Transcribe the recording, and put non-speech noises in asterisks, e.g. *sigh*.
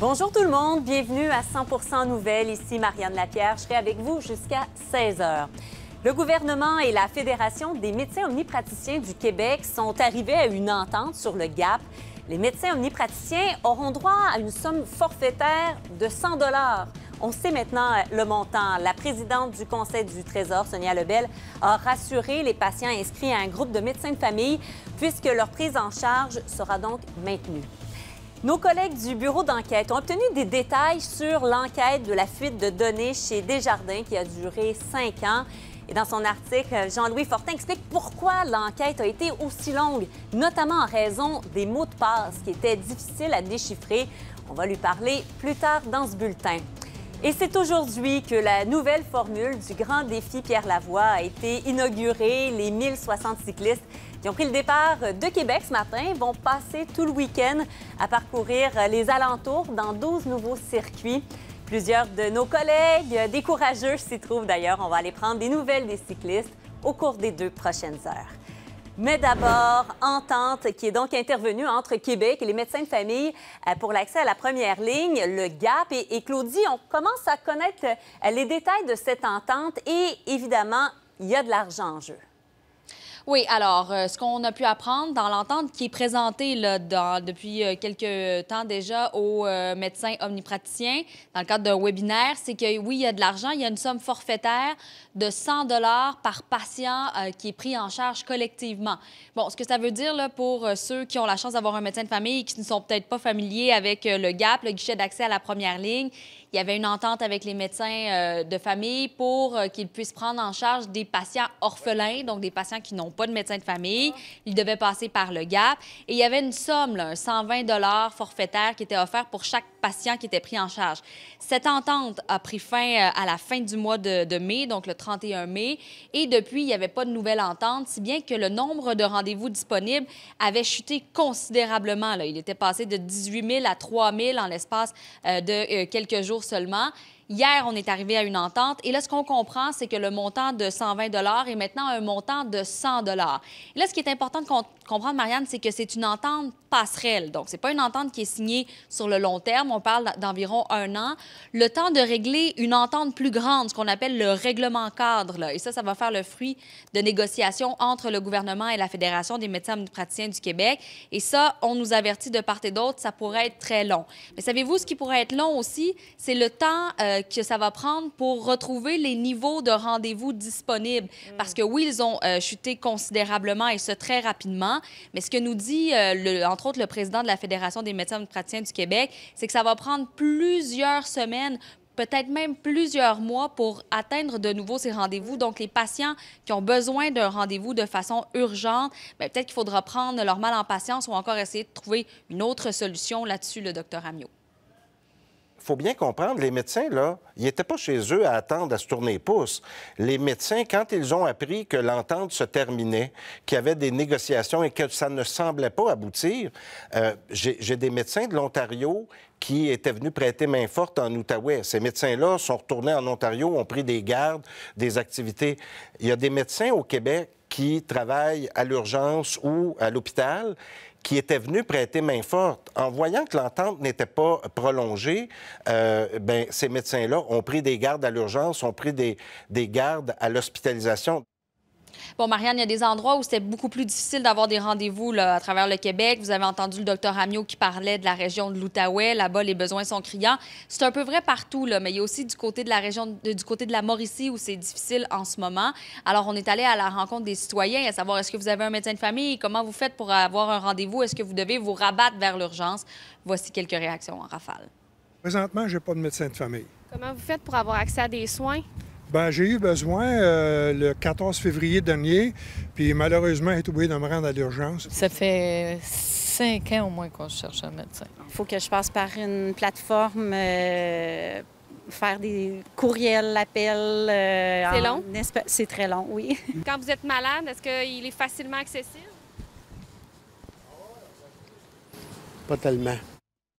Bonjour tout le monde, bienvenue à 100 Nouvelles. Ici Marianne Lapierre, je serai avec vous jusqu'à 16 heures. Le gouvernement et la Fédération des médecins omnipraticiens du Québec sont arrivés à une entente sur le GAP. Les médecins omnipraticiens auront droit à une somme forfaitaire de 100 on sait maintenant euh, le montant. La présidente du Conseil du Trésor, Sonia Lebel, a rassuré les patients inscrits à un groupe de médecins de famille puisque leur prise en charge sera donc maintenue. Nos collègues du bureau d'enquête ont obtenu des détails sur l'enquête de la fuite de données chez Desjardins qui a duré cinq ans. Et dans son article, Jean-Louis Fortin explique pourquoi l'enquête a été aussi longue, notamment en raison des mots de passe qui étaient difficiles à déchiffrer. On va lui parler plus tard dans ce bulletin. Et c'est aujourd'hui que la nouvelle formule du Grand Défi Pierre Lavoie a été inaugurée. Les 1060 cyclistes qui ont pris le départ de Québec ce matin vont passer tout le week-end à parcourir les alentours dans 12 nouveaux circuits. Plusieurs de nos collègues, des s'y trouvent d'ailleurs. On va aller prendre des nouvelles des cyclistes au cours des deux prochaines heures. Mais d'abord, entente qui est donc intervenue entre Québec et les médecins de famille euh, pour l'accès à la première ligne, le GAP. Et, Claudie, on commence à connaître euh, les détails de cette entente et évidemment, il y a de l'argent en jeu. Oui, alors, euh, ce qu'on a pu apprendre dans l'entente qui est présentée là, depuis quelque euh, quelques temps déjà aux euh, médecins omnipraticiens dans le cadre d'un webinaire, c'est que oui, il y a de l'argent, il y a une somme forfaitaire de 100 dollars par patient qui est pris en charge collectivement. Bon, ce que ça veut dire pour ceux qui ont la chance d'avoir un médecin de famille et qui ne sont peut-être pas familiers avec le GAP, le guichet d'accès à la première ligne, il y avait une entente avec les médecins euh, de famille pour euh, qu'ils puissent prendre en charge des patients orphelins, donc des patients qui n'ont pas de médecin de famille. Ils devaient passer par le GAP. Et il y avait une somme, là, 120 forfaitaire qui était offert pour chaque patients qui étaient pris en charge. Cette entente a pris fin euh, à la fin du mois de, mai, donc le 31 mai, et depuis, il n'y avait pas de nouvelle entente, si bien que le nombre de rendez-vous disponibles avait chuté considérablement. Il était passé de 18 000 à 3 000 en l'espace euh, de euh, quelques jours seulement. Hier, on est arrivé à une entente et là, ce qu'on comprend, c'est que le montant de 120 est maintenant un montant de 100 Et là, ce qui est important de comprendre, Marianne, c'est que c'est une entente passerelle. Donc, c'est pas une entente qui est signée sur le long terme. On parle d'environ un an. Le temps de régler une entente plus grande, ce qu'on appelle le règlement cadre. Et ça, ça va faire le fruit de négociations entre le gouvernement et la Fédération des médecins praticiens du Québec. Et ça, on nous avertit de part et d'autre, ça pourrait être très long. Mais savez-vous, ce qui pourrait être long aussi, c'est le temps... Euh, que ça va prendre pour retrouver les niveaux de rendez-vous disponibles. Mm. Parce que oui, ils ont euh, chuté considérablement et ce très rapidement. Mais ce que nous dit, euh, entre autres, le président de la Fédération des médecins praticiens du Québec, c'est que ça va prendre plusieurs semaines peut-être même plusieurs mois pour atteindre de nouveau ces rendez-vous. Donc, les patients qui ont besoin d'un rendez-vous de façon urgente, ben, peut-être qu'il faudra prendre leur mal en patience ou encore essayer de trouver une autre solution là-dessus, le docteur Amiot faut bien comprendre, les médecins, là, ils n'étaient pas chez eux à attendre, à se tourner les Les médecins, quand ils ont appris que l'entente se terminait, qu'il y avait des négociations et que ça ne semblait pas aboutir, euh, j'ai des médecins de l'Ontario qui étaient venus prêter main forte en Outaouais. Ces médecins-là sont retournés en Ontario, ont pris des gardes, des activités. Il y a des médecins au Québec qui travaillent à l'urgence ou à l'hôpital qui étaient venus prêter main forte. En voyant que l'entente n'était pas prolongée, euh, ben, ces médecins-là ont pris des gardes à l'urgence, ont pris des, des gardes à l'hospitalisation. Bon, Marianne, il y a des endroits où c'était beaucoup plus difficile d'avoir des rendez-vous à travers le Québec. Vous avez entendu le docteur Amio qui parlait de la région de l'Outaouais. Là-bas, les besoins sont criants. C'est un peu vrai partout, mais il y a aussi du côté de la région, du côté de la Mauricie où c'est difficile en ce moment. Alors, on est allé à la rencontre des citoyens, à savoir est-ce que vous avez un médecin de famille, comment vous faites pour avoir un rendez-vous, est-ce que vous devez vous rabattre vers l'urgence. Voici quelques réactions en rafale. Présentement, je n'ai pas de médecin de famille. Comment vous faites pour avoir accès à des soins? Ben, j'ai eu besoin euh, le 14 février dernier, puis malheureusement, j'ai oublié de me rendre à l'urgence. Ça fait cinq ans au moins qu'on cherche un médecin. Il faut que je passe par une plateforme, euh, faire des courriels, appels. Euh, c'est long? C'est très long, oui. *laughs* Quand vous êtes malade, est-ce qu'il est facilement accessible? Pas tellement.